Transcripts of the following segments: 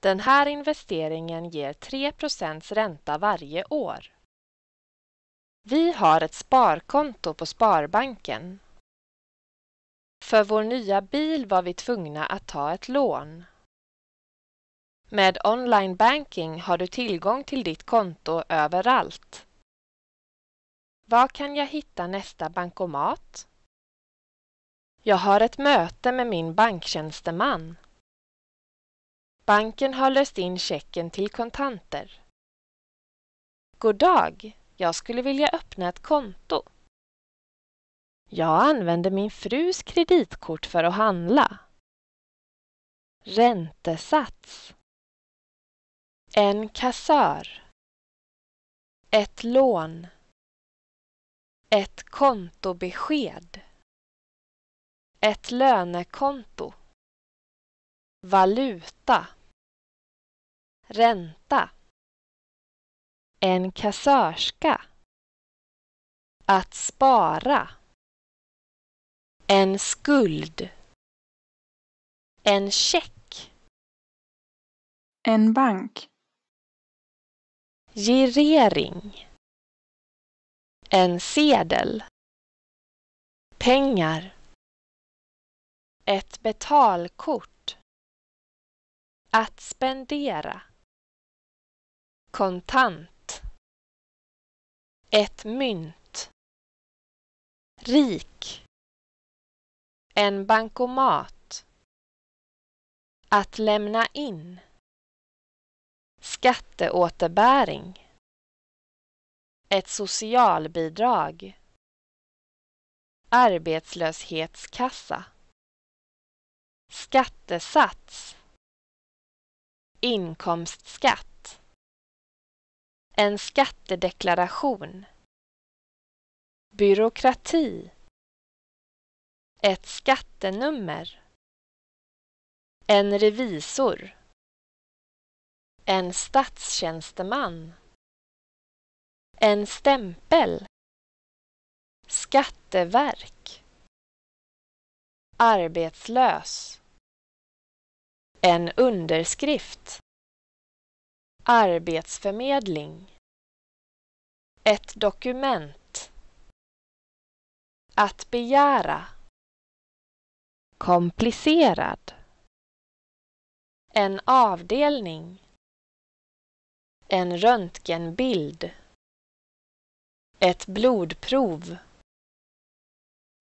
Den här investeringen ger tre procents ränta varje år. Vi har ett sparkonto på Sparbanken. För vår nya bil var vi tvungna att ta ett lån. Med online banking har du tillgång till ditt konto överallt. Var kan jag hitta nästa bankomat? Jag har ett möte med min banktjänsteman. Banken har löst in checken till kontanter. Goddag, jag skulle vilja öppna ett konto. Jag använder min frus kreditkort för att handla. Räntesats. En kassör. Ett lån. Ett kontobesked. Ett lönekonto. Valuta ränta, en kassörska, att spara, en skuld, en check, en bank, girering, en sedel, pengar, ett betalkort, att spendera kontant ett mynt rik en bankomat att lämna in skatteåterbäring ett socialbidrag arbetslöshetskassa skattesats inkomstskatt en skattedeklaration. Byråkrati. Ett skattenummer. En revisor. En statstjänsteman. En stämpel. Skatteverk. Arbetslös. En underskrift arbetsförmedling, ett dokument, att begära, komplicerad, en avdelning, en röntgenbild, ett blodprov,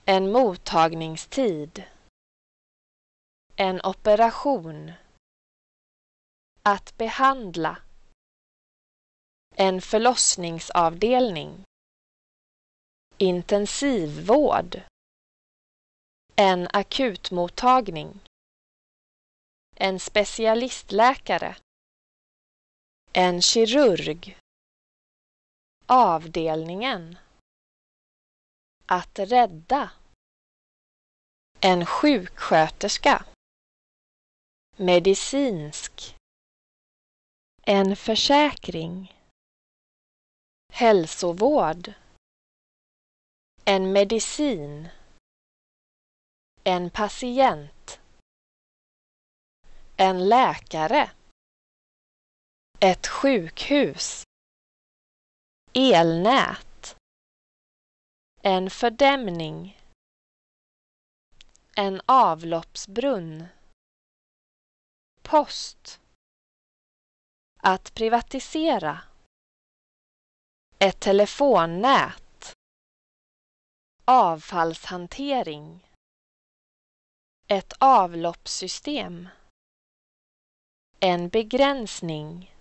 en mottagningstid, en operation, att behandla en förlossningsavdelning, intensivvård, en akutmottagning, en specialistläkare, en kirurg, avdelningen, att rädda, en sjuksköterska, medicinsk, en försäkring Hälsovård. En medicin. En patient. En läkare. Ett sjukhus. Elnät. En fördämning. En avloppsbrunn. Post. Att privatisera. Ett telefonnät. Avfallshantering. Ett avloppssystem. En begränsning.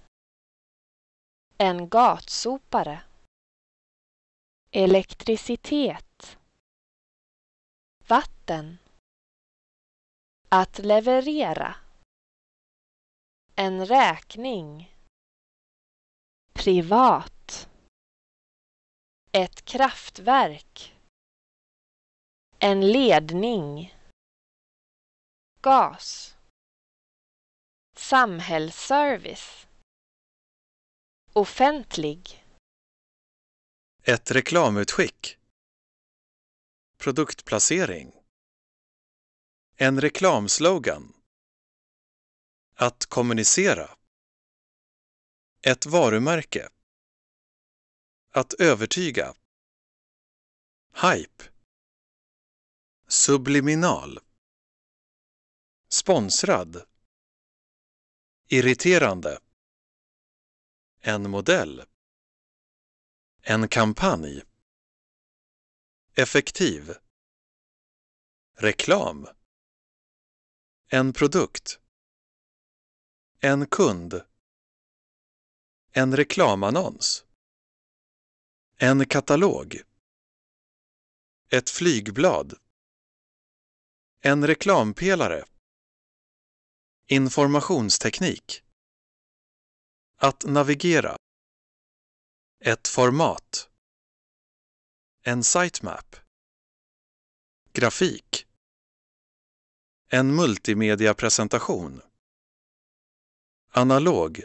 En gatsopare. Elektricitet. Vatten. Att leverera. En räkning. Privat. Ett kraftverk. En ledning. Gas. Samhällsservice. Offentlig. Ett reklamutskick. Produktplacering. En reklamslogan. Att kommunicera. Ett varumärke. Att övertyga. Hype. Subliminal. Sponsrad. Irriterande. En modell. En kampanj. Effektiv. Reklam. En produkt. En kund. En reklamannons. En katalog. Ett flygblad. En reklampelare. Informationsteknik. Att navigera. Ett format. En sitemap. Grafik. En multimediapresentation. Analog.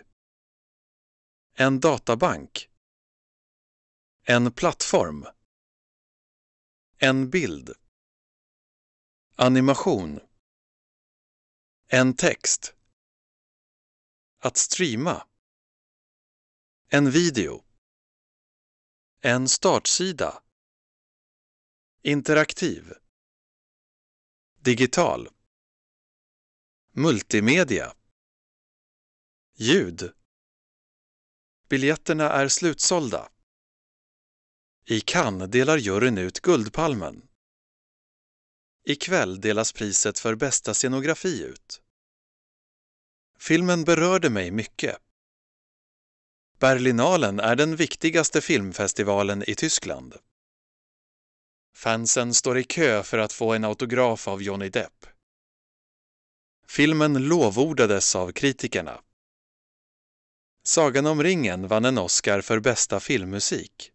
En databank. En plattform. En bild. Animation. En text. Att streama. En video. En startsida. Interaktiv. Digital. Multimedia. Ljud. Biljetterna är slutsålda. I Cannes delar juryn ut Guldpalmen. I kväll delas priset för bästa scenografi ut. Filmen berörde mig mycket. Berlinalen är den viktigaste filmfestivalen i Tyskland. Fansen står i kö för att få en autograf av Johnny Depp. Filmen lovordades av kritikerna. Sagan om ringen vann en Oscar för bästa filmmusik.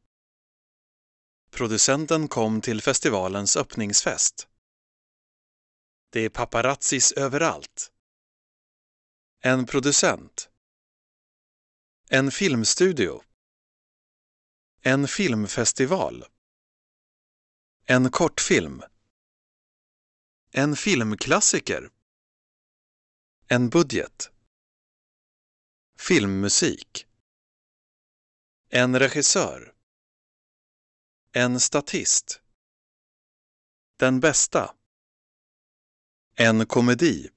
Producenten kom till festivalens öppningsfest. Det är paparazzis överallt. En producent. En filmstudio. En filmfestival. En kortfilm. En filmklassiker. En budget. Filmmusik. En regissör. En statist. Den bästa. En komedi.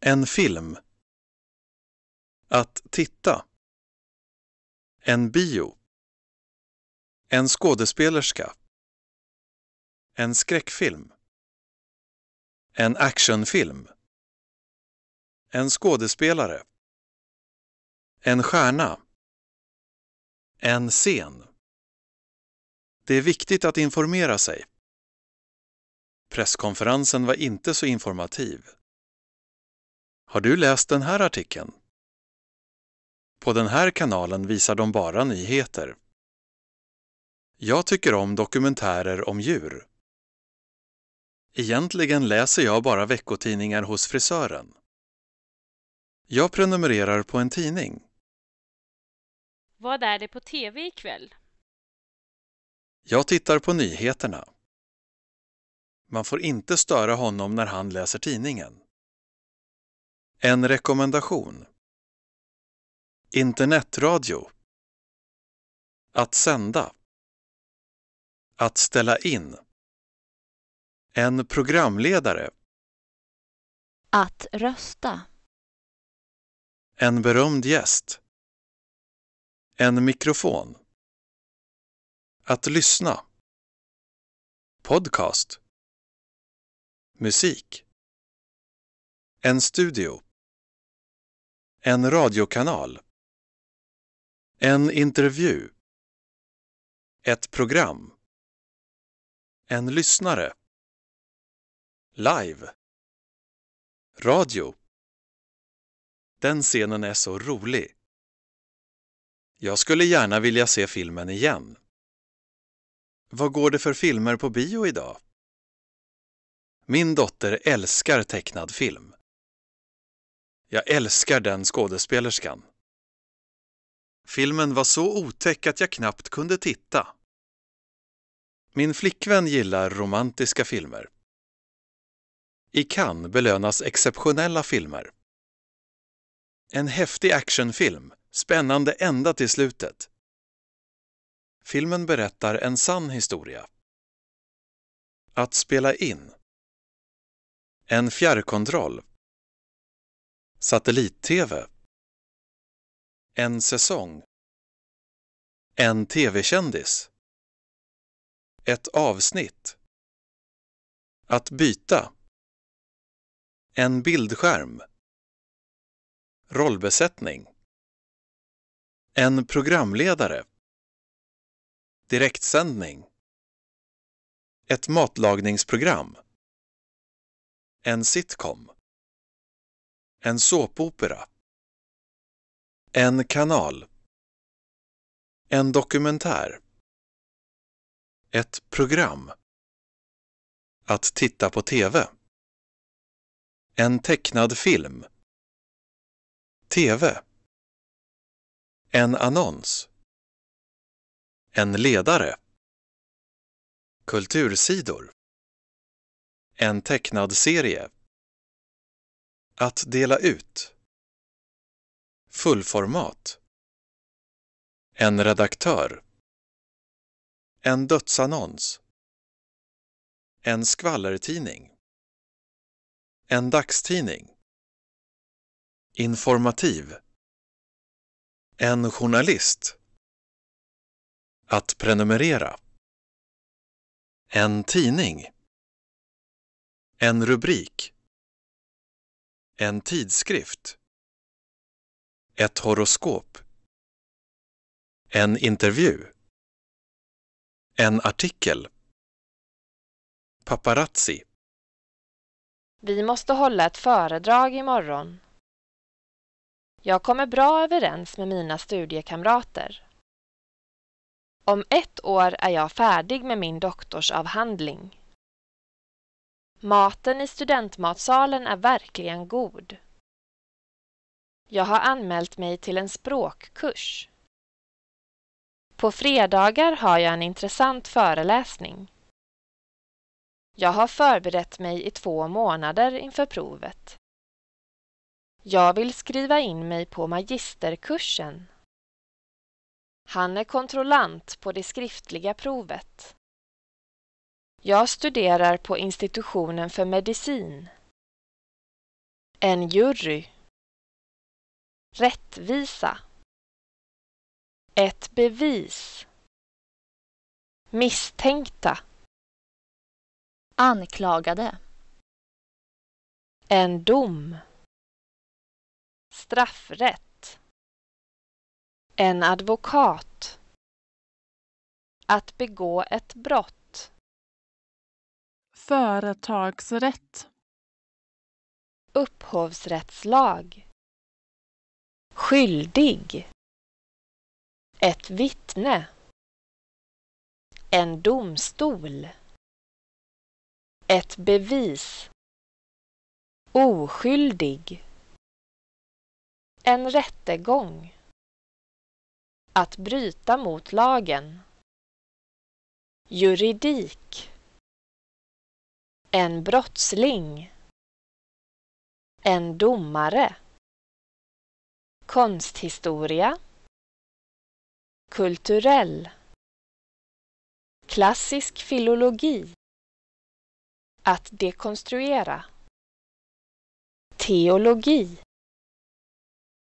En film. Att titta. En bio. En skådespelerska. En skräckfilm. En actionfilm. En skådespelare. En stjärna. En scen. Det är viktigt att informera sig. Presskonferensen var inte så informativ. Har du läst den här artikeln? På den här kanalen visar de bara nyheter. Jag tycker om dokumentärer om djur. Egentligen läser jag bara veckotidningar hos frisören. Jag prenumererar på en tidning. Vad är det på TV ikväll? Jag tittar på nyheterna. Man får inte störa honom när han läser tidningen. En rekommendation. Internetradio. Att sända. Att ställa in. En programledare. Att rösta. En berömd gäst. En mikrofon. Att lyssna. Podcast. Musik. En studio. En radiokanal. En intervju. Ett program. En lyssnare. Live. Radio. Den scenen är så rolig. Jag skulle gärna vilja se filmen igen. Vad går det för filmer på bio idag? Min dotter älskar tecknad film. Jag älskar den skådespelerskan. Filmen var så otäck att jag knappt kunde titta. Min flickvän gillar romantiska filmer. I Cannes belönas exceptionella filmer. En häftig actionfilm, spännande ända till slutet. Filmen berättar en sann historia. Att spela in. En fjärrkontroll. Satellit-tv. En säsong. En tv-kändis. Ett avsnitt. Att byta. En bildskärm. Rollbesättning. En programledare direktsändning, ett matlagningsprogram, en sitcom, en såpopera, en kanal, en dokumentär, ett program, att titta på TV, en tecknad film, TV, en annons, en ledare. Kultursidor. En tecknad serie. Att dela ut. Fullformat. En redaktör. En dödsannons. En skvallertidning. En dagstidning. Informativ. En journalist. Att prenumerera. En tidning. En rubrik. En tidskrift. Ett horoskop. En intervju. En artikel. Paparazzi. Vi måste hålla ett föredrag imorgon. Jag kommer bra överens med mina studiekamrater. Om ett år är jag färdig med min doktorsavhandling. Maten i studentmatsalen är verkligen god. Jag har anmält mig till en språkkurs. På fredagar har jag en intressant föreläsning. Jag har förberett mig i två månader inför provet. Jag vill skriva in mig på magisterkursen. Han är kontrollant på det skriftliga provet. Jag studerar på institutionen för medicin. En jury. Rättvisa. Ett bevis. Misstänkta. Anklagade. En dom. Straffrätt. En advokat. Att begå ett brott. Företagsrätt. Upphovsrättslag. Skyldig. Ett vittne. En domstol. Ett bevis. Oskyldig. En rättegång. Att bryta mot lagen. Juridik. En brottsling. En domare. Konsthistoria. Kulturell. Klassisk filologi. Att dekonstruera. Teologi.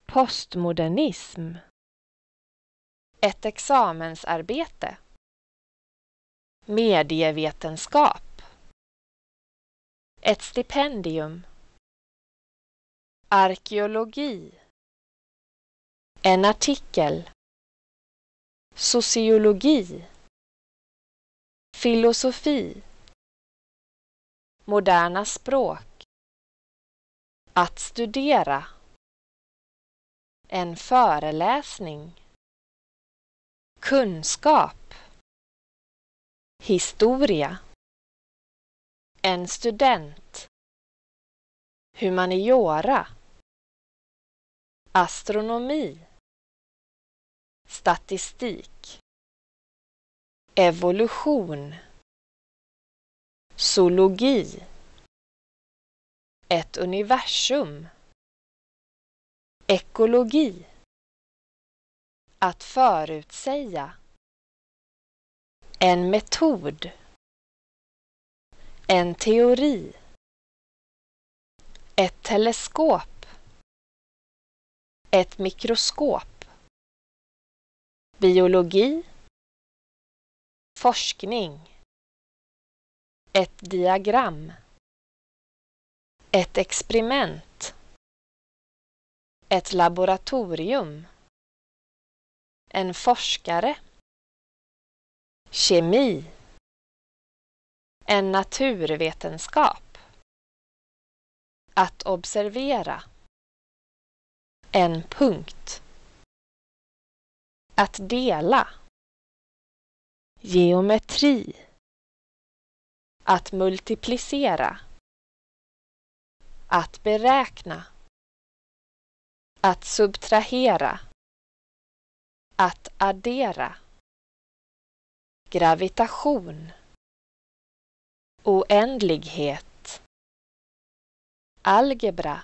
Postmodernism. Ett examensarbete. Medievetenskap. Ett stipendium. Arkeologi. En artikel. Sociologi. Filosofi. Moderna språk. Att studera. En föreläsning. Kunskap Historia En student Humaniora Astronomi Statistik Evolution Zoologi Ett universum Ekologi att förutsäga. En metod. En teori. Ett teleskop. Ett mikroskop. Biologi. Forskning. Ett diagram. Ett experiment. Ett laboratorium. En forskare. Kemi. En naturvetenskap. Att observera. En punkt. Att dela. Geometri. Att multiplicera. Att beräkna. Att subtrahera. Att addera. Gravitation. Oändlighet. Algebra.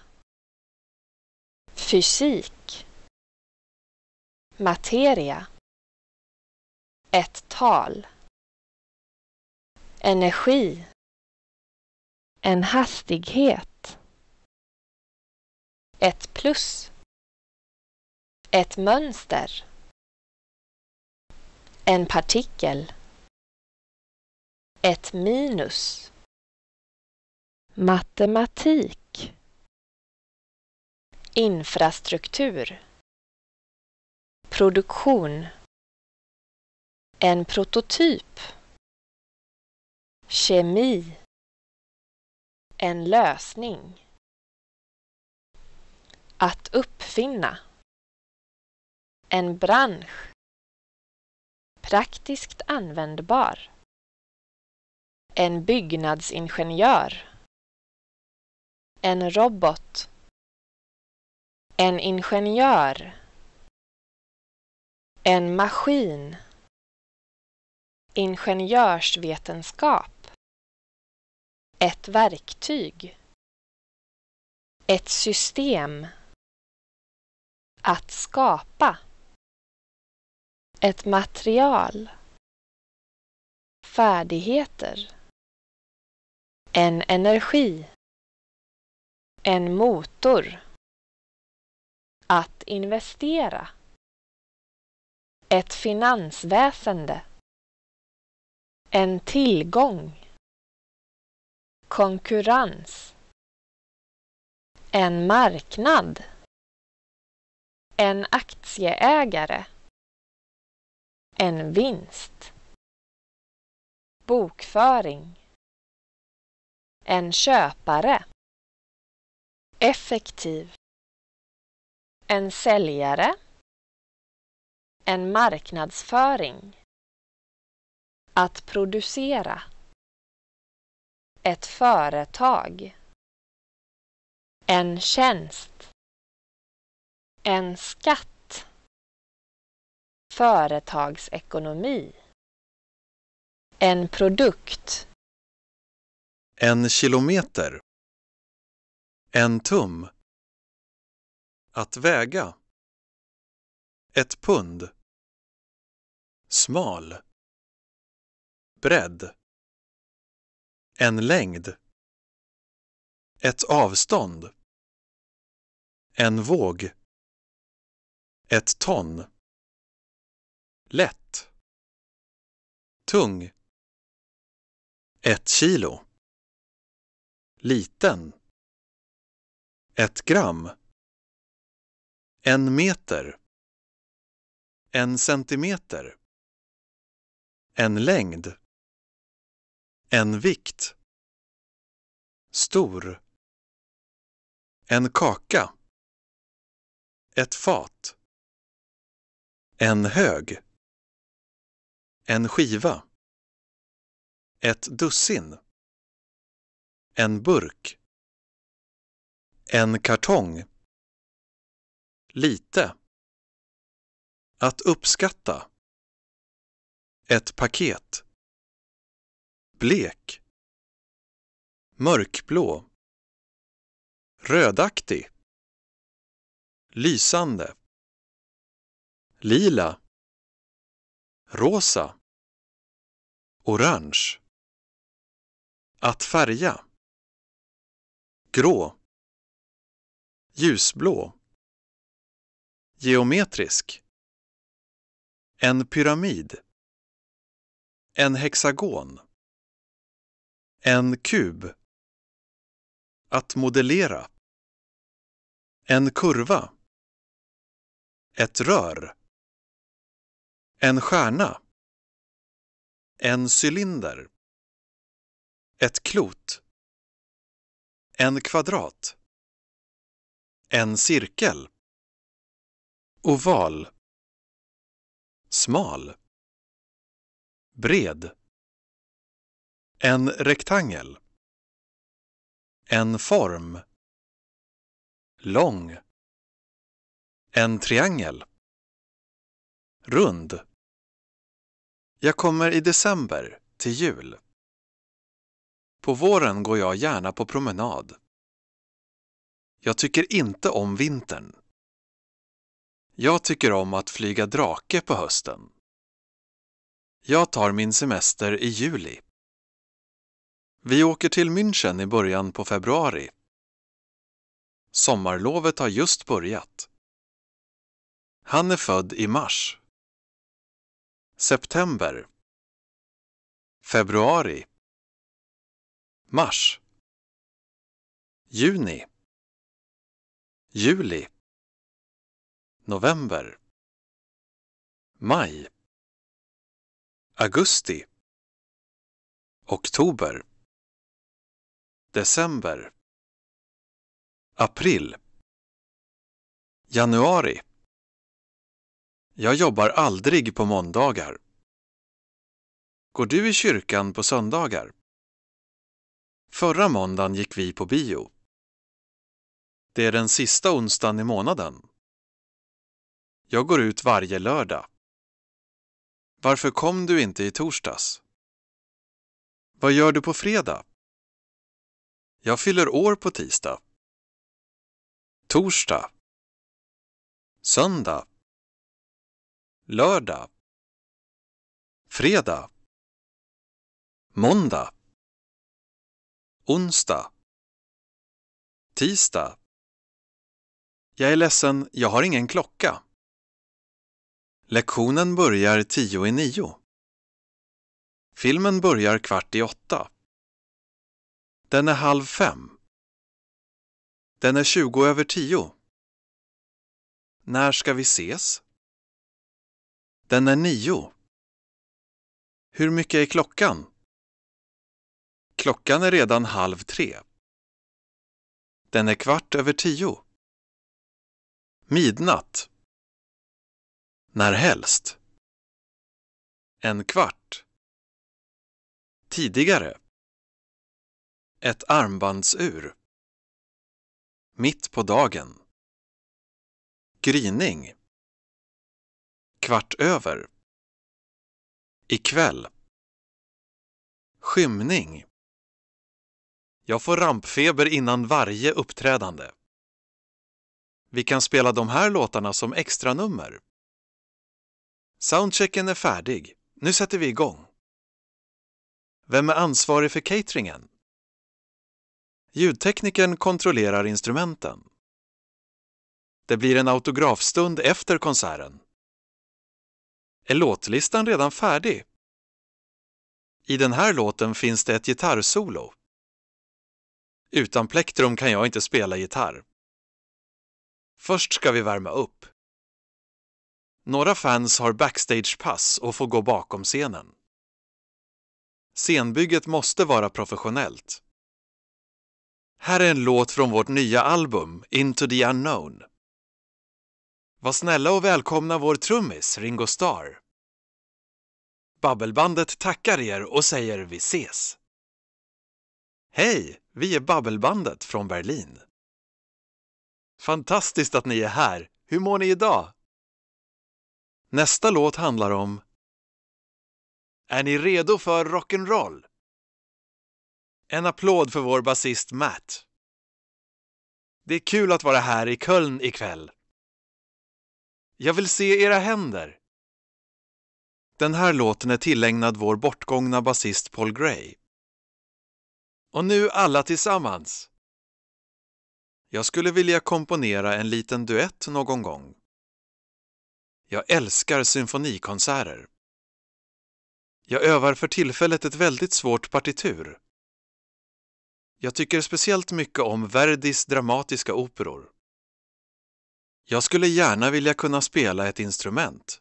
Fysik. Materia. Ett tal. Energi. En hastighet. Ett plus. Ett mönster. En partikel. Ett minus. Matematik. Infrastruktur. Produktion. En prototyp. Kemi. En lösning. Att uppfinna. En bransch. Praktiskt användbar. En byggnadsingenjör. En robot. En ingenjör. En maskin. Ingenjörsvetenskap. Ett verktyg. Ett system. Att skapa. Ett material. Färdigheter. En energi. En motor. Att investera. Ett finansväsende. En tillgång. Konkurrens. En marknad. En aktieägare en vinst. Bokföring. En köpare. Effektiv. En säljare. En marknadsföring. Att producera. Ett företag. En tjänst. En skatt. Företagsekonomi. En produkt. En kilometer. En tum. Att väga. Ett pund. Smal. Bredd. En längd. Ett avstånd. En våg. Ett ton lätt. Tung. Ett kilo. Liten. Ett gram. En meter. En centimeter. En längd. En vikt. Stor. En kaka. Ett fat. En hög. En skiva. Ett dussin. En burk. En kartong. Lite. Att uppskatta. Ett paket. Blek. Mörkblå. Rödaktig. Lysande. Lila rosa orange att färga grå ljusblå geometrisk en pyramid en hexagon en kub att modellera en kurva ett rör en stjärna. En cylinder. Ett klot. En kvadrat. En cirkel. Oval. Smal. Bred. En rektangel. En form. Lång. En triangel. Rund. Jag kommer i december, till jul. På våren går jag gärna på promenad. Jag tycker inte om vintern. Jag tycker om att flyga drake på hösten. Jag tar min semester i juli. Vi åker till München i början på februari. Sommarlovet har just börjat. Han är född i mars september februari mars juni juli november maj augusti oktober december april januari jag jobbar aldrig på måndagar. Går du i kyrkan på söndagar? Förra måndagen gick vi på bio. Det är den sista onsdagen i månaden. Jag går ut varje lördag. Varför kom du inte i torsdags? Vad gör du på fredag? Jag fyller år på tisdag. Torsdag. Söndag lördag fredag måndag onsdag tisdag Jag är ledsen, jag har ingen klocka. Lektionen börjar tio i nio. Filmen börjar kvart i åtta. Den är halv fem. Den är tjugo över tio. När ska vi ses? Den är nio. Hur mycket är klockan? Klockan är redan halv tre. Den är kvart över tio. Midnatt. När helst. En kvart. Tidigare. Ett armbandsur. Mitt på dagen. Gryning. Kvart över. Ikväll. Skymning. Jag får rampfeber innan varje uppträdande. Vi kan spela de här låtarna som extranummer. Soundchecken är färdig. Nu sätter vi igång. Vem är ansvarig för cateringen? Ljudteknikern kontrollerar instrumenten. Det blir en autografstund efter konserten är låtlistan redan färdig. I den här låten finns det ett gitarrsolo. Utan plektrum kan jag inte spela gitarr. Först ska vi värma upp. Några fans har backstagepass och får gå bakom scenen. Scenbygget måste vara professionellt. Här är en låt från vårt nya album Into the Unknown. Var snälla och välkomna vår trummis Ringo Starr. Babbelbandet tackar er och säger vi ses. Hej, vi är Babbelbandet från Berlin. Fantastiskt att ni är här. Hur mår ni idag? Nästa låt handlar om Är ni redo för rock'n'roll? En applåd för vår basist Matt. Det är kul att vara här i Köln ikväll. Jag vill se era händer! Den här låten är tillägnad vår bortgångna basist Paul Gray. Och nu alla tillsammans! Jag skulle vilja komponera en liten duett någon gång. Jag älskar symfonikonserter. Jag övar för tillfället ett väldigt svårt partitur. Jag tycker speciellt mycket om Verdis dramatiska operor. Jag skulle gärna vilja kunna spela ett instrument.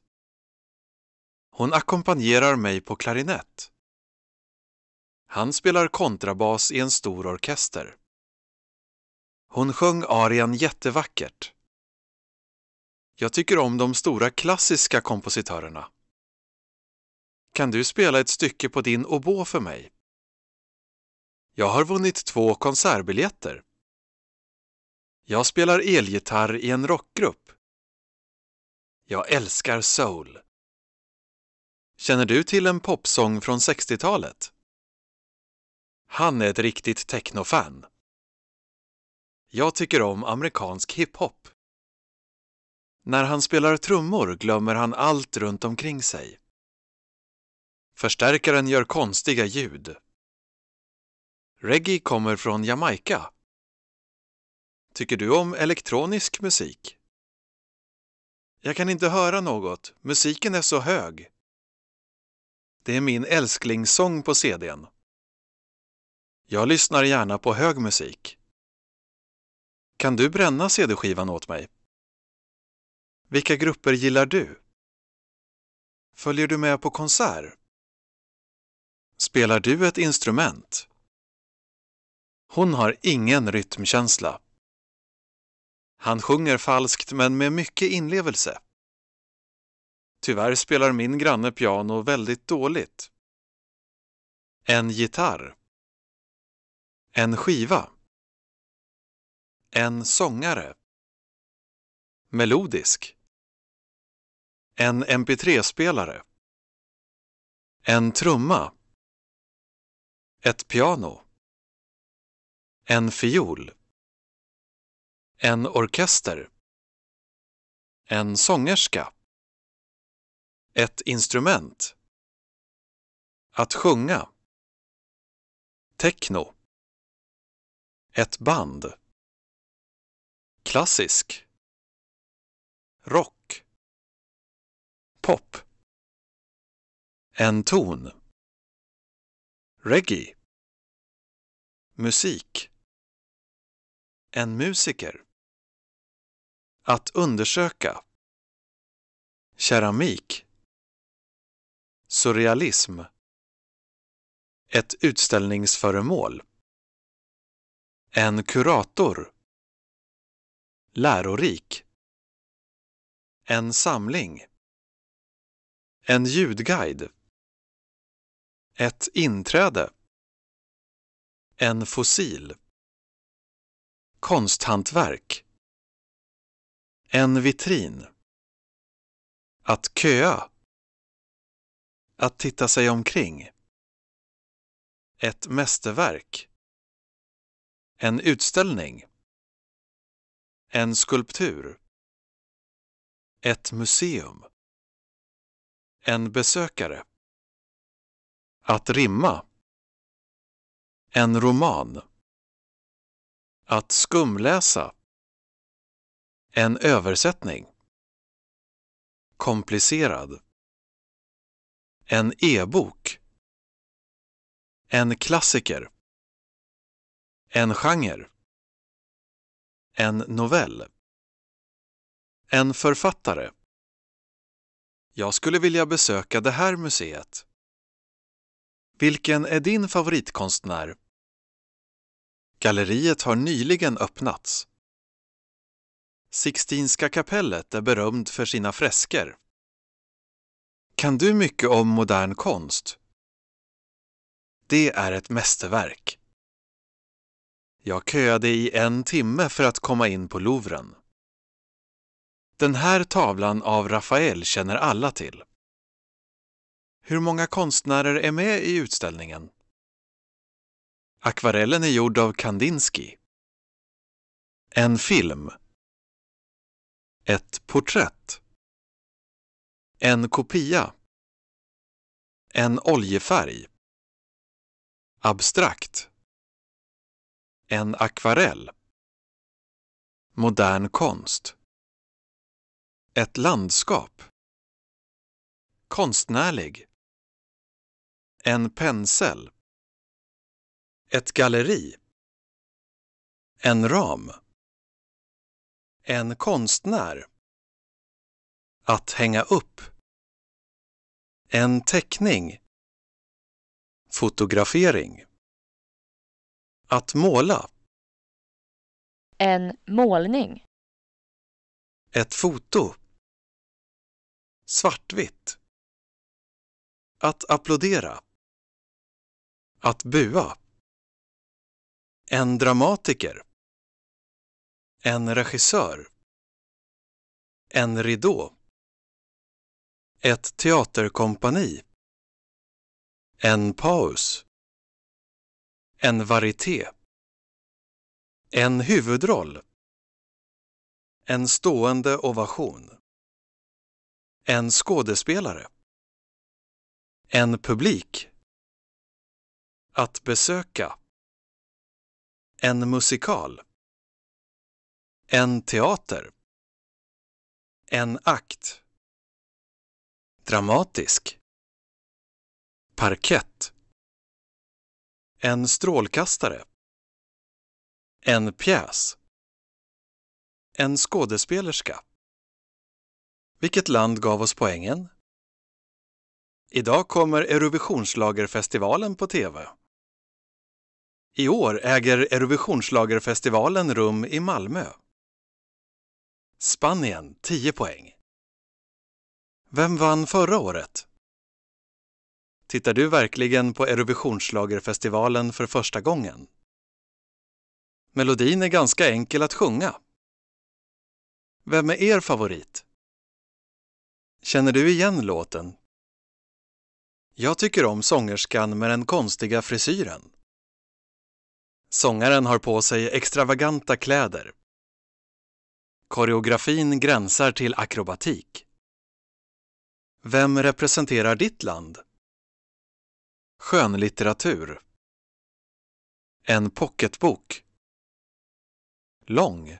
Hon ackompanjerar mig på klarinett. Han spelar kontrabas i en stor orkester. Hon sjöng arian jättevackert. Jag tycker om de stora klassiska kompositörerna. Kan du spela ett stycke på din oboe för mig? Jag har vunnit två konsertbiljetter. Jag spelar elgitarr i en rockgrupp. Jag älskar soul. Känner du till en popsång från 60-talet? Han är ett riktigt technofan. Jag tycker om amerikansk hiphop. När han spelar trummor glömmer han allt runt omkring sig. Förstärkaren gör konstiga ljud. Reggae kommer från Jamaica. Tycker du om elektronisk musik? Jag kan inte höra något, musiken är så hög. Det är min älsklingssång på CDn. Jag lyssnar gärna på hög musik. Kan du bränna CD-skivan åt mig? Vilka grupper gillar du? Följer du med på konsert? Spelar du ett instrument? Hon har ingen rytmkänsla. Han sjunger falskt men med mycket inlevelse. Tyvärr spelar min granne piano väldigt dåligt. En gitarr. En skiva. En sångare. Melodisk. En mp3-spelare. En trumma. Ett piano. En fiol. En orkester. En sångerska. Ett instrument. Att sjunga. Techno. Ett band. Klassisk. Rock. Pop. En ton. Reggae. Musik. En musiker. Att undersöka. Keramik. Surrealism. Ett utställningsföremål. En kurator. Lärorik. En samling. En ljudguide. Ett inträde. En fossil. Konsthantverk. En vitrin. Att köa. Att titta sig omkring. Ett mästerverk. En utställning. En skulptur. Ett museum. En besökare. Att rimma. En roman. Att skumläsa. En översättning. Komplicerad. En e-bok. En klassiker. En genre. En novell. En författare. Jag skulle vilja besöka det här museet. Vilken är din favoritkonstnär? Galleriet har nyligen öppnats. Sixtinska kapellet är berömt för sina fresker. Kan du mycket om modern konst? Det är ett mästerverk. Jag köade i en timme för att komma in på Louvren. Den här tavlan av Rafael känner alla till. Hur många konstnärer är med i utställningen? Akvarellen är gjord av Kandinsky. En film ett porträtt. En kopia. En oljefärg. Abstrakt. En akvarell. Modern konst. Ett landskap. Konstnärlig. En pensel. Ett galleri. En ram. En konstnär. Att hänga upp. En teckning. Fotografering. Att måla. En målning. Ett foto. Svartvitt. Att applådera. Att bua. En dramatiker. En regissör. En ridå. Ett teaterkompani. En paus. En varieté. En huvudroll. En stående ovation. En skådespelare. En publik. Att besöka. En musikal. En teater. En akt. Dramatisk. Parkett. En strålkastare. En pjäs. En skådespelerska. Vilket land gav oss poängen? Idag kommer Eurovisionsschlagerfestivalen på TV. I år äger Eurovisionsschlagerfestivalen rum i Malmö. Spanien 10 poäng. Vem vann förra året? Tittar du verkligen på Eurovisionsschlagerfestivalen för första gången? Melodin är ganska enkel att sjunga. Vem är er favorit? Känner du igen låten? Jag tycker om sångerskan med den konstiga frisyren. Sångaren har på sig extravaganta kläder Koreografin gränsar till akrobatik. Vem representerar ditt land? Skönlitteratur. En pocketbok. Lång.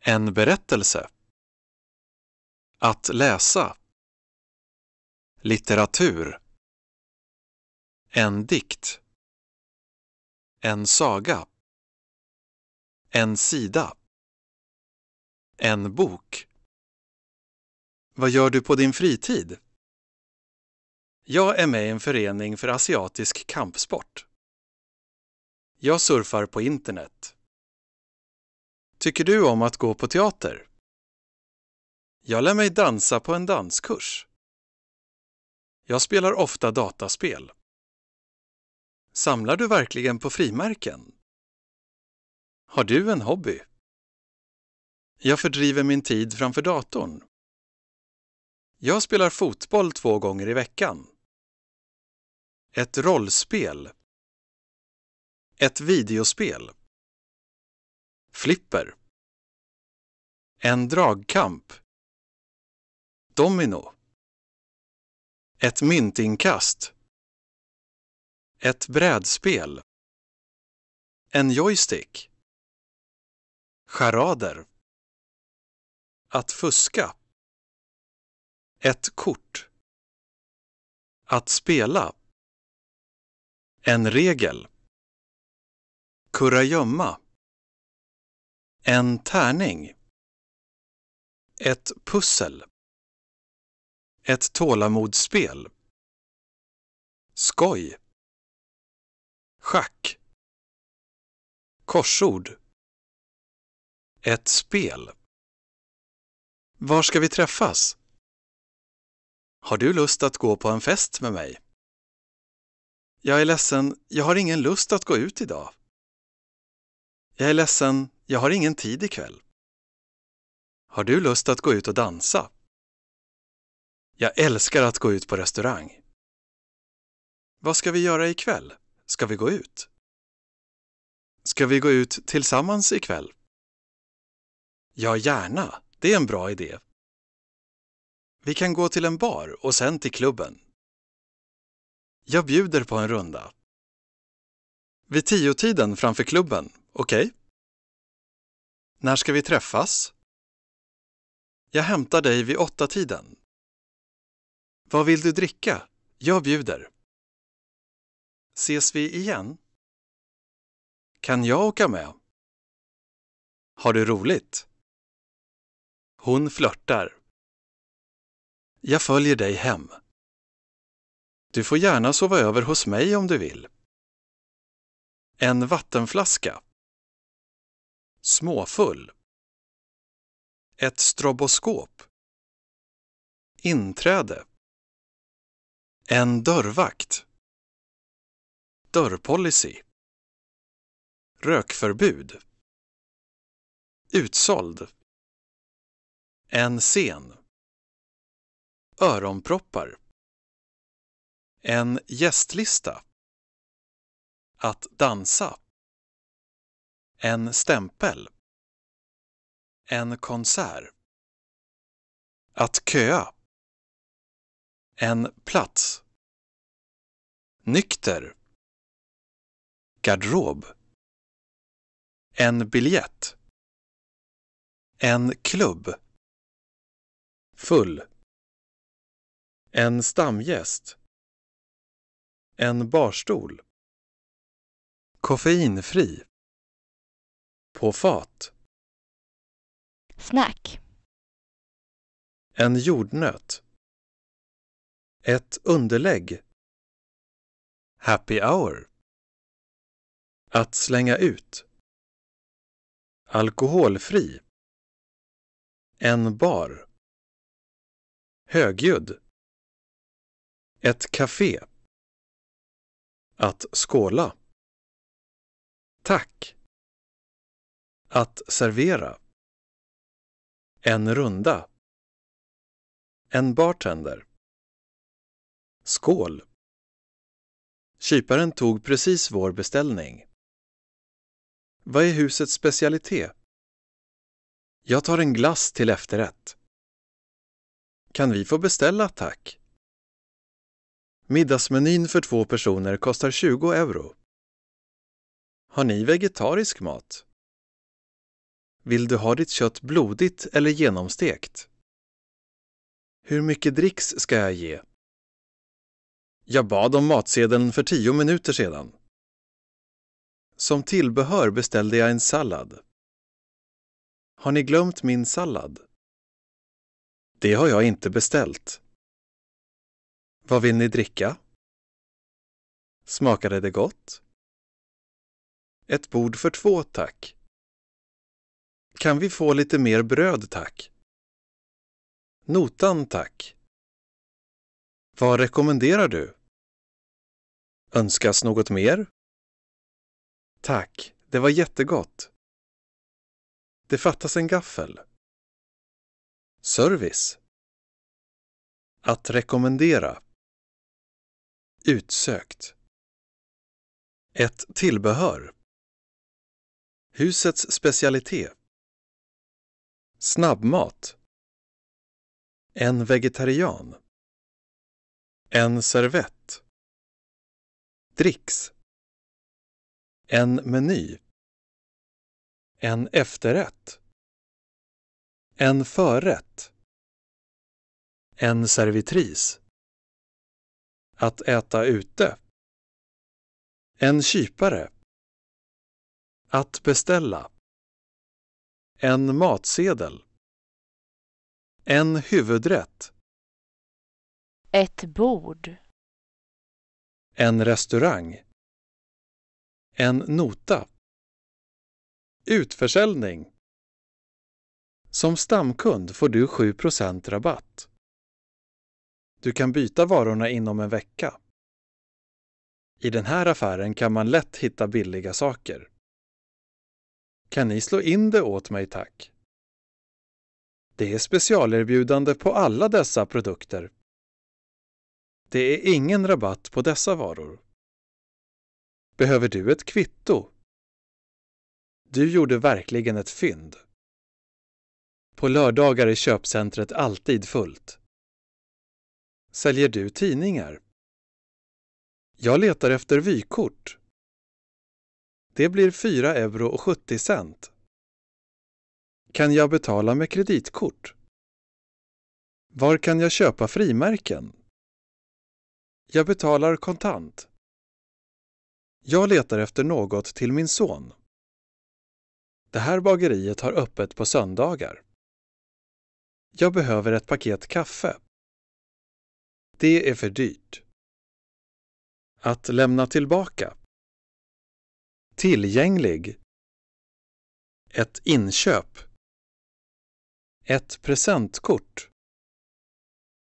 En berättelse. Att läsa. Litteratur. En dikt. En saga. En sida. En bok. Vad gör du på din fritid? Jag är med i en förening för asiatisk kampsport. Jag surfar på internet. Tycker du om att gå på teater? Jag lär mig dansa på en danskurs. Jag spelar ofta dataspel. Samlar du verkligen på frimärken? Har du en hobby? Jag fördriver min tid framför datorn. Jag spelar fotboll två gånger i veckan. Ett rollspel. Ett videospel. Flipper. En dragkamp. Domino. Ett myntinkast. Ett brädspel. En joystick. Charader. Att fuska. Ett kort. Att spela. En regel. Kurragömma. En tärning. Ett pussel. Ett tålamodsspel. Skoj. Schack. Korsord. Ett spel. Var ska vi träffas? Har du lust att gå på en fest med mig? Jag är ledsen, jag har ingen lust att gå ut idag. Jag är ledsen, jag har ingen tid ikväll. Har du lust att gå ut och dansa? Jag älskar att gå ut på restaurang. Vad ska vi göra ikväll? Ska vi gå ut? Ska vi gå ut tillsammans ikväll? Ja, gärna. Det är en bra idé. Vi kan gå till en bar och sen till klubben. Jag bjuder på en runda. Vid tiotiden framför klubben, okej? Okay? När ska vi träffas? Jag hämtar dig vid åttatiden. Vad vill du dricka? Jag bjuder. Ses vi igen? Kan jag åka med? Har du roligt? Hon flörtar. Jag följer dig hem. Du får gärna sova över hos mig om du vill. En vattenflaska. Småfull. Ett stroboskop. Inträde. En dörrvakt. Dörrpolicy. Rökförbud. Utsåld. En scen. Öronproppar. En gästlista. Att dansa. En stämpel. En konsert. Att köa. En plats. Nykter. Garderob. En biljett. En klubb. Full. En stamgäst. En barstol. Koffeinfri. På fat. Snack. En jordnöt. Ett underlägg. Happy hour. Att slänga ut. Alkoholfri. En bar. Högljudd. Ett café. Att skåla. Tack. Att servera. En runda. En bartender. Skål. Kyparen tog precis vår beställning. Vad är husets specialitet? Jag tar en glass till efterrätt. Kan vi få beställa, tack? Middagsmenyn för två personer kostar 20 euro. Har ni vegetarisk mat? Vill du ha ditt kött blodigt eller genomstekt? Hur mycket dricks ska jag ge? Jag bad om matsedeln för tio minuter sedan. Som tillbehör beställde jag en sallad. Har ni glömt min sallad? Det har jag inte beställt. Vad vill ni dricka? Smakade det gott? Ett bord för två, tack. Kan vi få lite mer bröd, tack? Notan, tack. Vad rekommenderar du? Önskas något mer? Tack, det var jättegott. Det fattas en gaffel. Service. Att rekommendera. Utsökt. Ett tillbehör. Husets specialitet. Snabbmat. En vegetarian. En servett. Dricks. En meny. En efterrätt. En förrätt. En servitris. Att äta ute. En kypare. Att beställa. En matsedel. En huvudrätt. Ett bord. En restaurang. En nota. Utförsäljning. Som stamkund får du 7 rabatt. Du kan byta varorna inom en vecka. I den här affären kan man lätt hitta billiga saker. Kan ni slå in det åt mig tack? Det är specialerbjudande på alla dessa produkter. Det är ingen rabatt på dessa varor. Behöver du ett kvitto? Du gjorde verkligen ett fynd. På lördagar är köpcentret alltid fullt. Säljer du tidningar? Jag letar efter vykort. Det blir 4 euro och 70 cent. Kan jag betala med kreditkort? Var kan jag köpa frimärken? Jag betalar kontant. Jag letar efter något till min son. Det här bageriet har öppet på söndagar. Jag behöver ett paket kaffe. Det är för dyrt. Att lämna tillbaka. Tillgänglig. Ett inköp. Ett presentkort.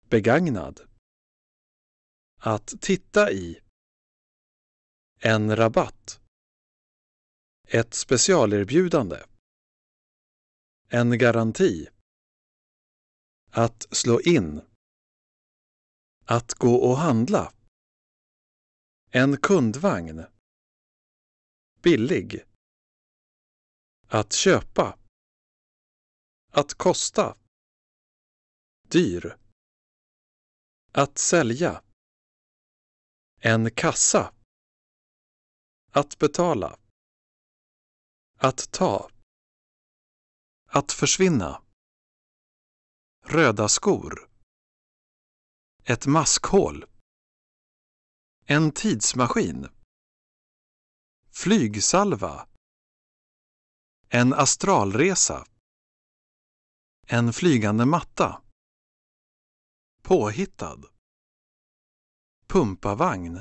Begagnad. Att titta i. En rabatt. Ett specialerbjudande. En garanti. Att slå in. Att gå och handla. En kundvagn. Billig. Att köpa. Att kosta. Dyr. Att sälja. En kassa. Att betala. Att ta. Att försvinna. Röda skor. Ett maskhål. En tidsmaskin. Flygsalva. En astralresa. En flygande matta. Påhittad. Pumpavagn.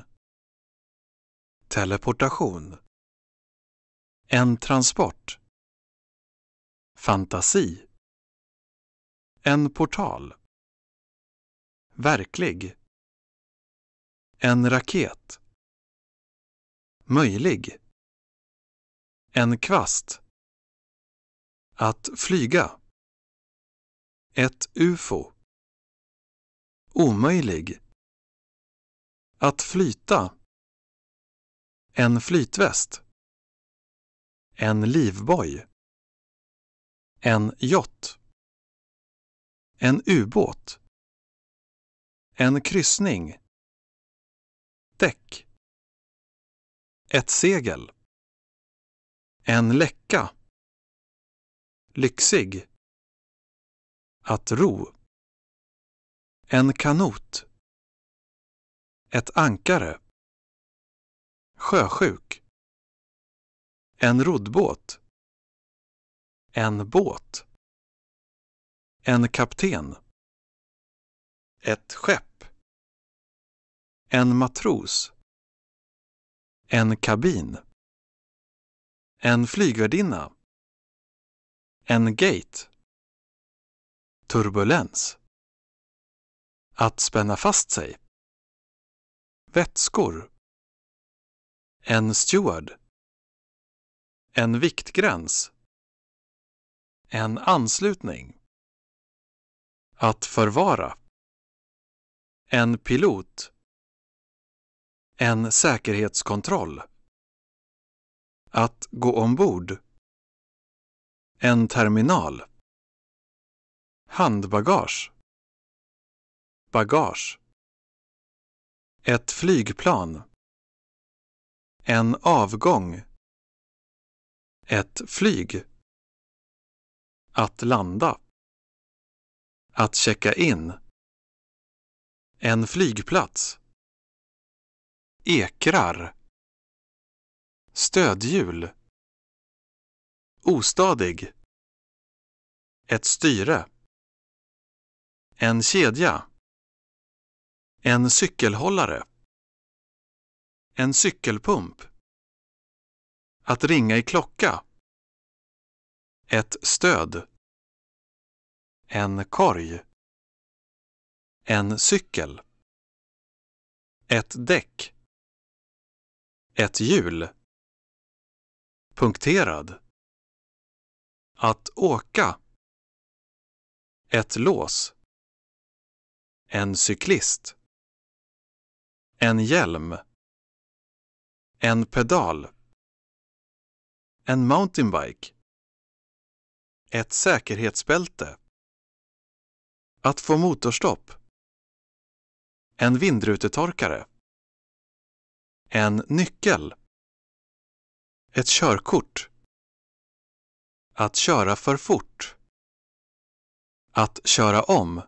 Teleportation. En transport. Fantasi. En portal. Verklig. En raket. Möjlig. En kvast. Att flyga. Ett ufo. Omöjlig. Att flyta. En flytväst. En livboj. En jott. En ubåt. En kryssning. Däck. Ett segel. En läcka. Lyxig. Att ro. En kanot. Ett ankare. Sjösjuk. En roddbåt. En båt. En kapten. Ett skepp. En matros. En kabin. En flygvärdinna. En gate. Turbulens. Att spänna fast sig. Vätskor. En steward. En viktgräns. En anslutning. Att förvara. En pilot. En säkerhetskontroll. Att gå ombord. En terminal. Handbagage. Bagage. Ett flygplan. En avgång. Ett flyg. Att landa. Att checka in. En flygplats. Ekrar. Stödhjul. Ostadig. Ett styre. En kedja. En cykelhållare. En cykelpump. Att ringa i klocka. Ett stöd. En korg. En cykel. Ett däck. Ett hjul. Punkterad. Att åka. Ett lås. En cyklist. En hjälm. En pedal. En mountainbike. Ett säkerhetsbälte. Att få motorstopp. En vindrutetorkare. En nyckel. Ett körkort. Att köra för fort. Att köra om.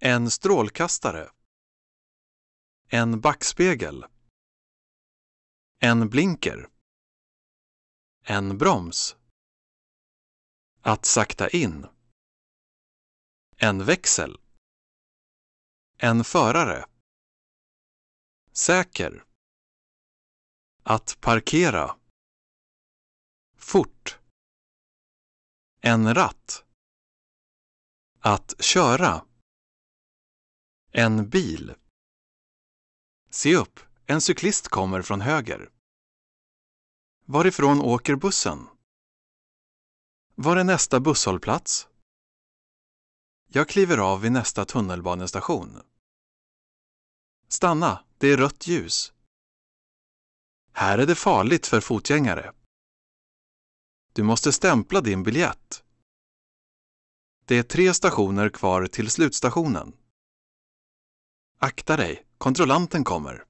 En strålkastare. En backspegel. En blinker. En broms. Att sakta in. En växel. En förare. Säker. Att parkera. Fort. En ratt. Att köra. En bil. Se upp, en cyklist kommer från höger. Varifrån åker bussen? Var är nästa busshållplats? Jag kliver av vid nästa tunnelbanestation. Stanna, det är rött ljus. Här är det farligt för fotgängare. Du måste stämpla din biljett. Det är tre stationer kvar till slutstationen. Akta dig, kontrollanten kommer.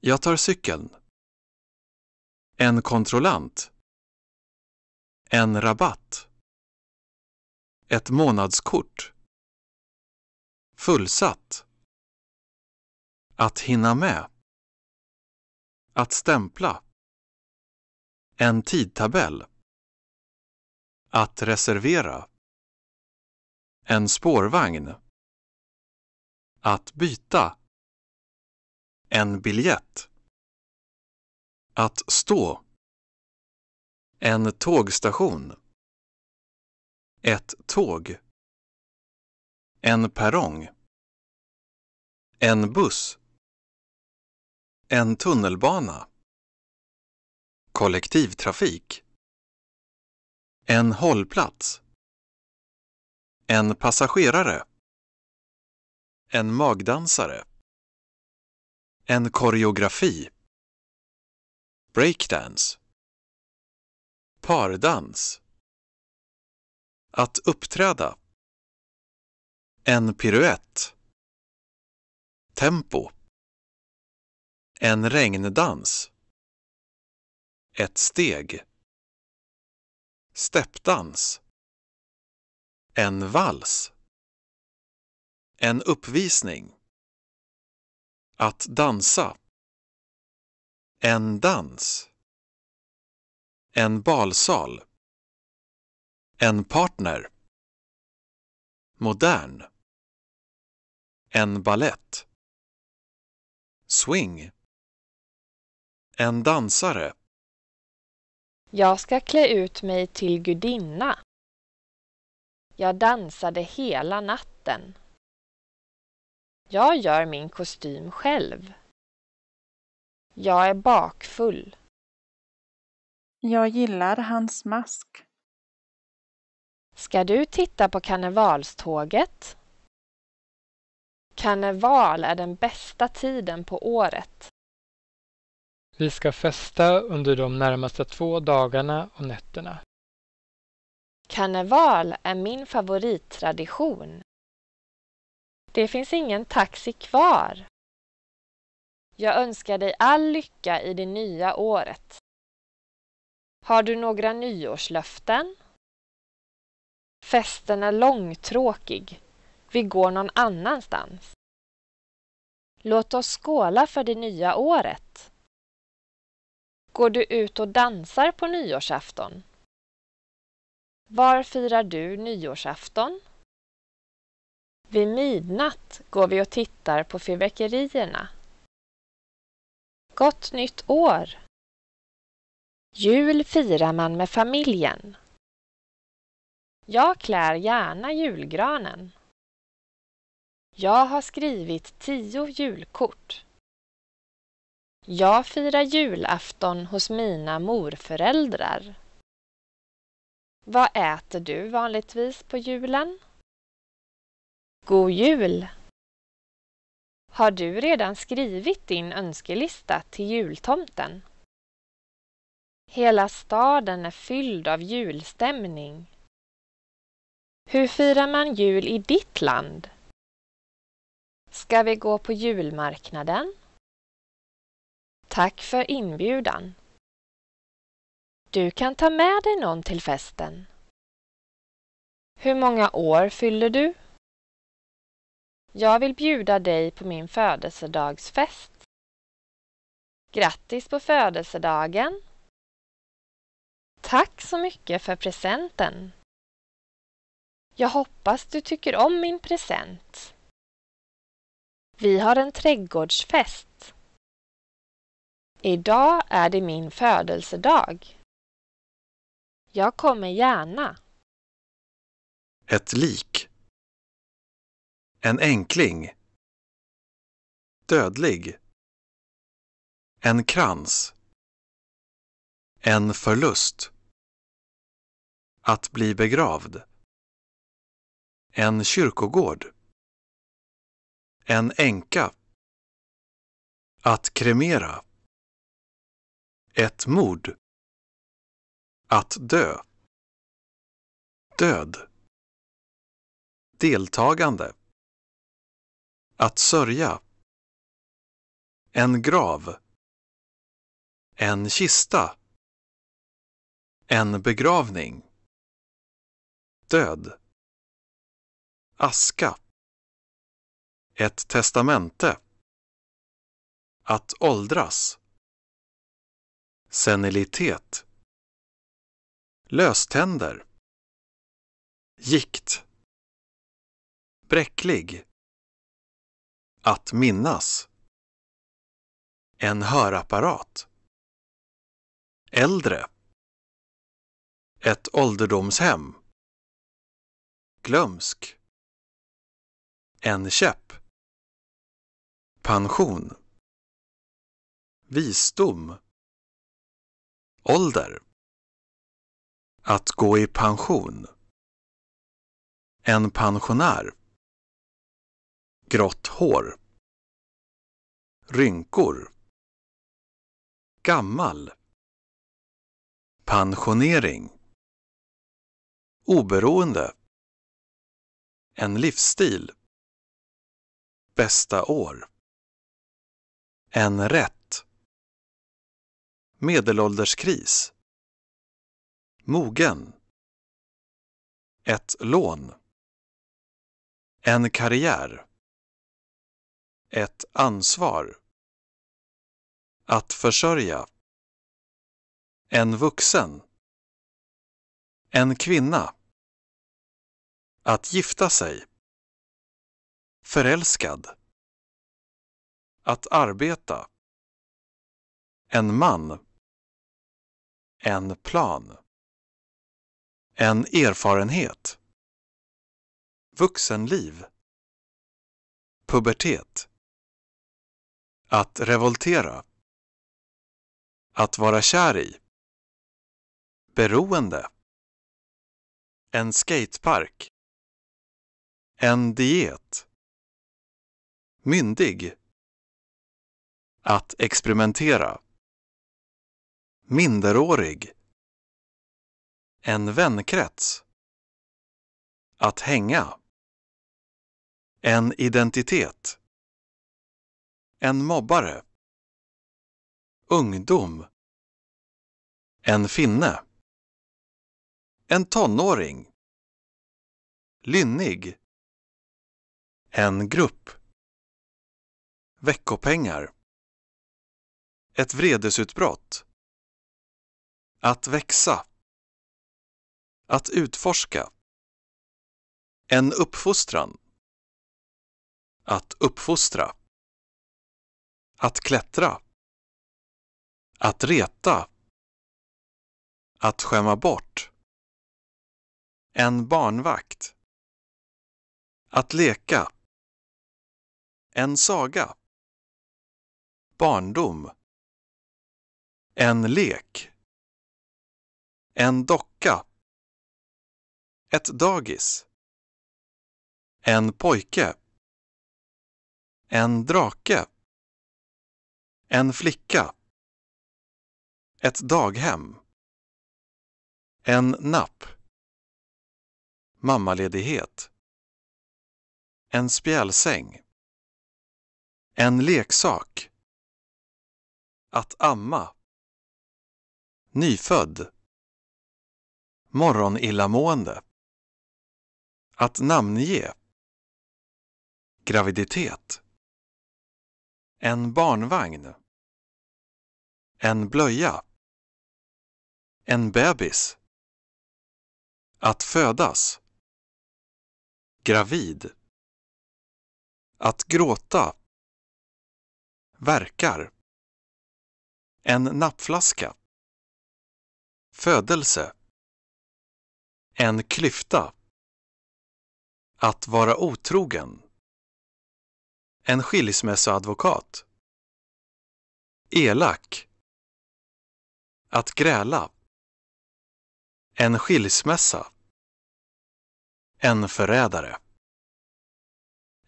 Jag tar cykeln. En kontrollant. En rabatt. Ett månadskort. Fullsatt. Att hinna med. Att stämpla. En tidtabell. Att reservera. En spårvagn. Att byta. En biljett. Att stå. En tågstation. Ett tåg. En perrong. En buss. En tunnelbana. Kollektivtrafik. En hållplats. En passagerare. En magdansare. En koreografi. Breakdance. Pardans. Att uppträda. En piruett. Tempo. En regndans. Ett steg. Steppdans. En vals. En uppvisning. Att dansa. En dans. En balsal. En partner. Modern. En ballett. Swing. En dansare. Jag ska klä ut mig till gudinna. Jag dansade hela natten. Jag gör min kostym själv. Jag är bakfull. Jag gillar hans mask. Ska du titta på karnevalståget? Karneval är den bästa tiden på året. Vi ska festa under de närmaste två dagarna och nätterna. Karneval är min favorittradition. Det finns ingen taxi kvar. Jag önskar dig all lycka i det nya året. Har du några nyårslöften? Festen är långtråkig. Vi går någon annanstans. Låt oss skåla för det nya året. Går du ut och dansar på nyårsafton? Var firar du nyårsafton? Vid midnatt går vi och tittar på fyrverkerierna. Gott nytt år! Jul firar man med familjen. Jag klär gärna julgranen. Jag har skrivit tio julkort. Jag firar julafton hos mina morföräldrar. Vad äter du vanligtvis på julen? God jul! Har du redan skrivit din önskelista till jultomten? Hela staden är fylld av julstämning. Hur firar man jul i ditt land? Ska vi gå på julmarknaden? Tack för inbjudan. Du kan ta med dig någon till festen. Hur många år fyller du? Jag vill bjuda dig på min födelsedagsfest. Grattis på födelsedagen! Tack så mycket för presenten! Jag hoppas du tycker om min present. Vi har en trädgårdsfest. Idag är det min födelsedag. Jag kommer gärna. Ett lik. En enkling. Dödlig. En krans. En förlust. Att bli begravd. En kyrkogård. En änka. Att kremera. Ett mord. Att dö. Död. Deltagande. Att sörja. En grav. En kista. En begravning. Död aska. Ett testamente. Att åldras. Senilitet. Löständer. Gikt. Bräcklig. Att minnas. En hörapparat. Äldre. Ett ålderdomshem. Glömsk. En käpp. Pension. Visdom. Ålder. Att gå i pension. En pensionär. Grått hår. Rynkor. Gammal. Pensionering. Oberoende. En livsstil. Bästa år. En rätt. Medelålderskris. Mogen. Ett lån. En karriär. Ett ansvar. Att försörja. En vuxen. En kvinna. Att gifta sig. Förälskad. Att arbeta. En man. En plan. En erfarenhet. Vuxenliv. Pubertet. Att revoltera. Att vara kär i. Beroende. En skatepark. En diet. Myndig. Att experimentera. Minderårig. En vänkrets. Att hänga. En identitet. En mobbare. Ungdom. En finne. En tonåring. Lynnig. En grupp. Veckopengar Ett vredesutbrott Att växa Att utforska En uppfostran Att uppfostra Att klättra Att reta Att skämma bort En barnvakt Att leka En saga Barndom. En lek. En docka. Ett dagis. En pojke. En drake. En flicka. Ett daghem. En napp. Mammaledighet. En spjälsäng. En leksak. Att amma. Nyfödd. Morgonillamående. Att namnge. Graviditet. En barnvagn. En blöja. En bebis. Att födas. Gravid. Att gråta. Verkar. En nappflaska. Födelse. En klyfta. Att vara otrogen. En skilsmässoadvokat. Elak. Att gräla. En skilsmässa. En förrädare.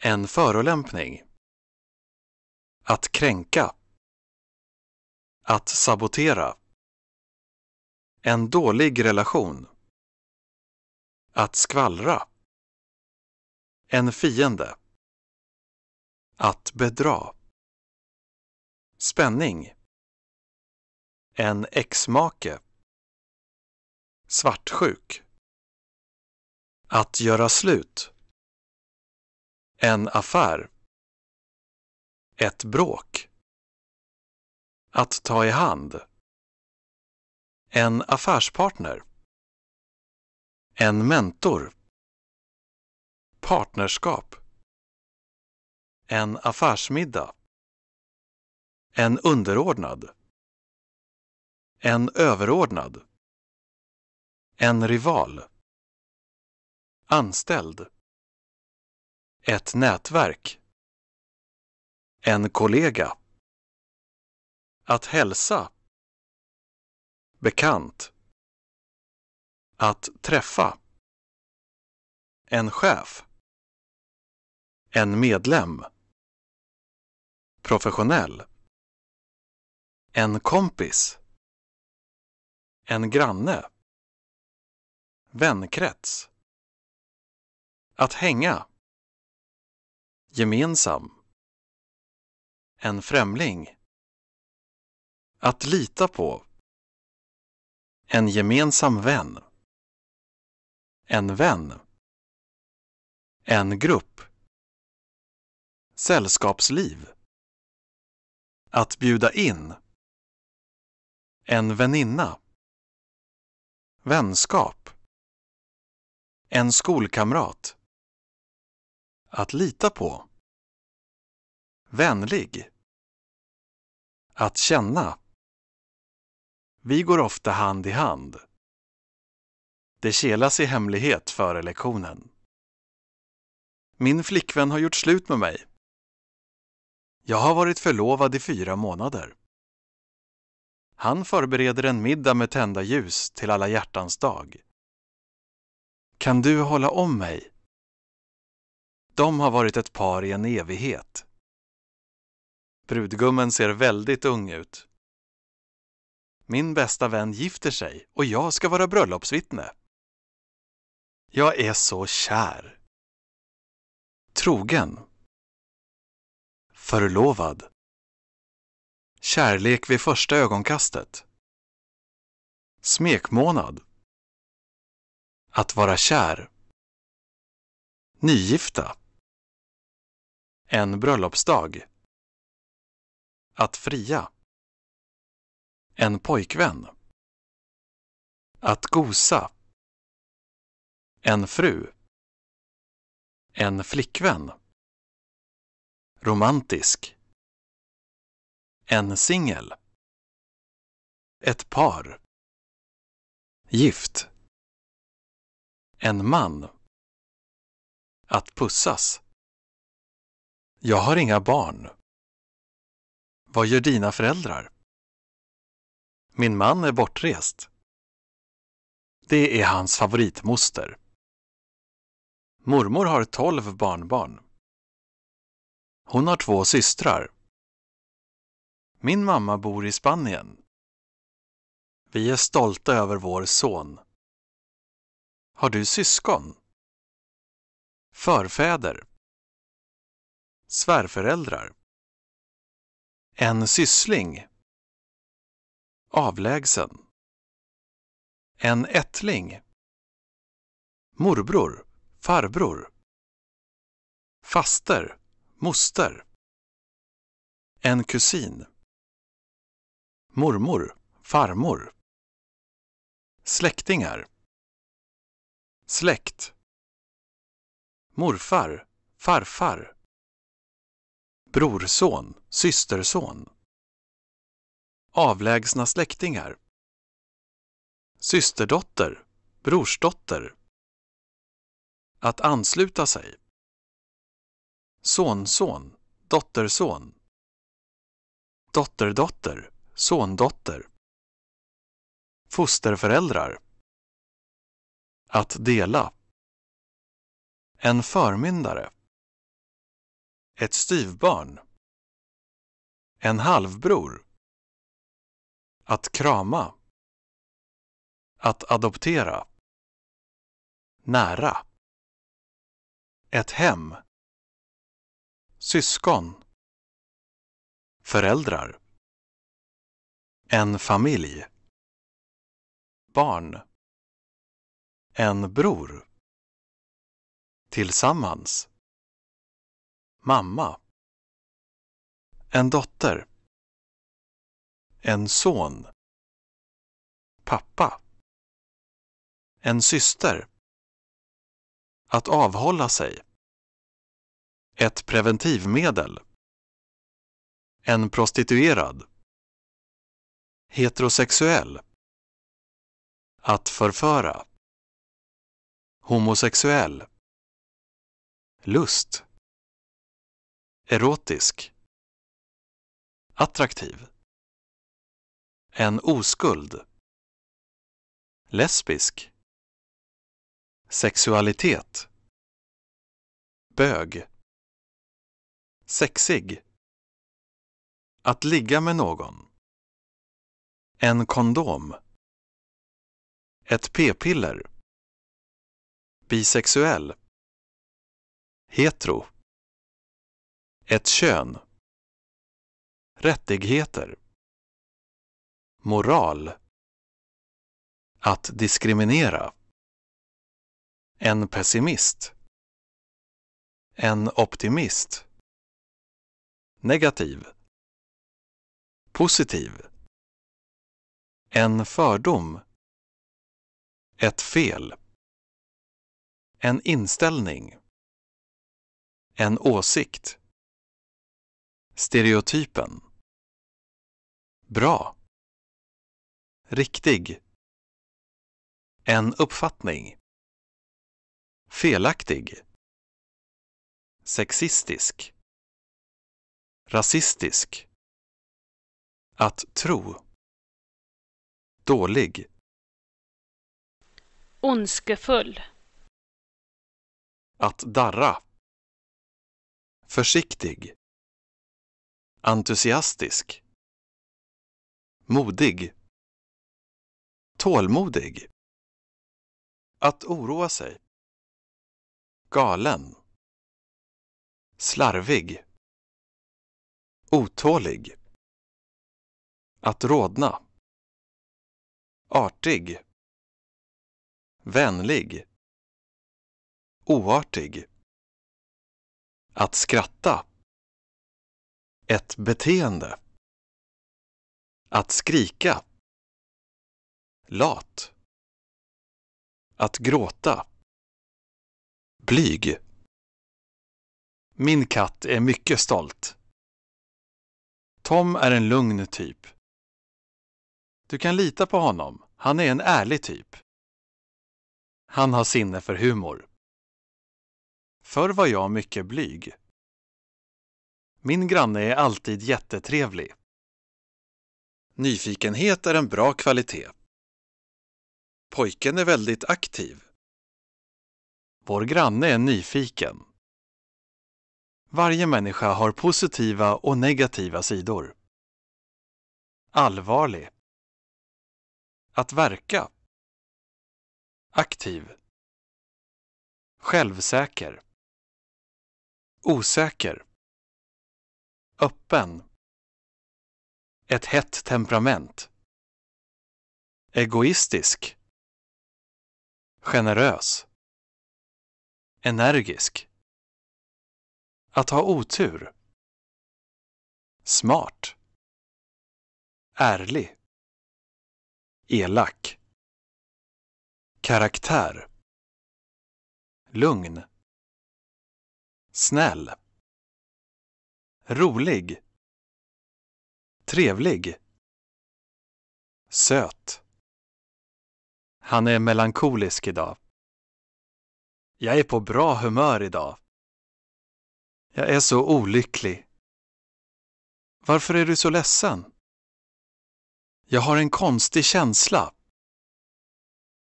En förolämpning. Att kränka. Att sabotera. En dålig relation. Att skvallra. En fiende. Att bedra. Spänning. En exmake. Svartsjuk. Att göra slut. En affär. Ett bråk. Att ta i hand. En affärspartner. En mentor. Partnerskap. En affärsmiddag. En underordnad. En överordnad. En rival. Anställd. Ett nätverk. En kollega. Att hälsa. Bekant. Att träffa. En chef. En medlem. Professionell. En kompis. En granne. Vänkrets. Att hänga. Gemensam. En främling. Att lita på. En gemensam vän. En vän. En grupp. Sällskapsliv. Att bjuda in. En väninna. Vänskap. En skolkamrat. Att lita på. Vänlig. Att känna. Vi går ofta hand i hand. Det kelas i hemlighet före lektionen. Min flickvän har gjort slut med mig. Jag har varit förlovad i fyra månader. Han förbereder en middag med tända ljus till alla hjärtans dag. Kan du hålla om mig? De har varit ett par i en evighet. Brudgummen ser väldigt ung ut. Min bästa vän gifter sig och jag ska vara bröllopsvittne. Jag är så kär. Trogen. Förlovad. Kärlek vid första ögonkastet. Smekmånad. Att vara kär. Nygifta. En bröllopsdag. Att fria. En pojkvän. Att gosa. En fru. En flickvän. Romantisk. En singel. Ett par. Gift. En man. Att pussas. Jag har inga barn. Vad gör dina föräldrar? Min man är bortrest. Det är hans favoritmoster. Mormor har tolv barnbarn. Hon har två systrar. Min mamma bor i Spanien. Vi är stolta över vår son. Har du syskon? Förfäder. Svärföräldrar. En syssling. Avlägsen. En ättling. Morbror, farbror. Faster, moster. En kusin. Mormor, farmor. Släktingar. Släkt. Morfar, farfar. Brorson, systerson. Avlägsna släktingar. Systerdotter, brorsdotter. Att ansluta sig. Sonson, dotterson. Dotterdotter, sondotter. Fosterföräldrar. Att dela. En förmyndare. Ett styvbarn. En halvbror. Att krama. Att adoptera. Nära. Ett hem. Syskon. Föräldrar. En familj. Barn. En bror. Tillsammans. Mamma. En dotter. En son. Pappa. En syster. Att avhålla sig. Ett preventivmedel. En prostituerad. Heterosexuell. Att förföra. Homosexuell. Lust. Erotisk. Attraktiv. En oskuld. Lesbisk. Sexualitet. Bög. Sexig. Att ligga med någon. En kondom. Ett p-piller. Bisexuell. Hetero. Ett kön. Rättigheter. Moral. Att diskriminera. En pessimist. En optimist. Negativ. Positiv. En fördom. Ett fel. En inställning. En åsikt. Stereotypen. Bra. Riktig. En uppfattning. Felaktig. Sexistisk. Rasistisk. Att tro. Dålig. Ondskefull. Att darra. Försiktig. Entusiastisk. Modig. Tålmodig. Att oroa sig. Galen. Slarvig. Otålig. Att rodna. Artig. Vänlig. Oartig. Att skratta. Ett beteende. Att skrika lat. Att gråta. Blyg. Min katt är mycket stolt. Tom är en lugn typ. Du kan lita på honom. Han är en ärlig typ. Han har sinne för humor. Förr var jag mycket blyg. Min granne är alltid jättetrevlig. Nyfikenhet är en bra kvalitet. Pojken är väldigt aktiv. Vår granne är nyfiken. Varje människa har positiva och negativa sidor. Allvarlig. Att verka. Aktiv. Självsäker. Osäker. Öppen. Ett hett temperament. Egoistisk generös, energisk, att ha otur, smart, ärlig, elak, karaktär, lugn, snäll, rolig, trevlig, söt. Han är melankolisk idag. Jag är på bra humör idag. Jag är så olycklig. Varför är du så ledsen? Jag har en konstig känsla.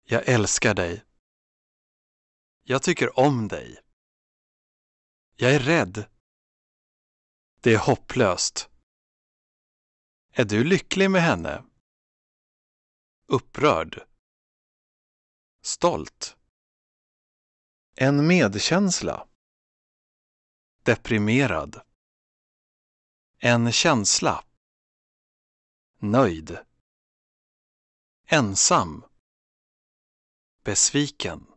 Jag älskar dig. Jag tycker om dig. Jag är rädd. Det är hopplöst. Är du lycklig med henne? Upprörd. Stolt. En medkänsla. Deprimerad. En känsla. Nöjd. Ensam. Besviken.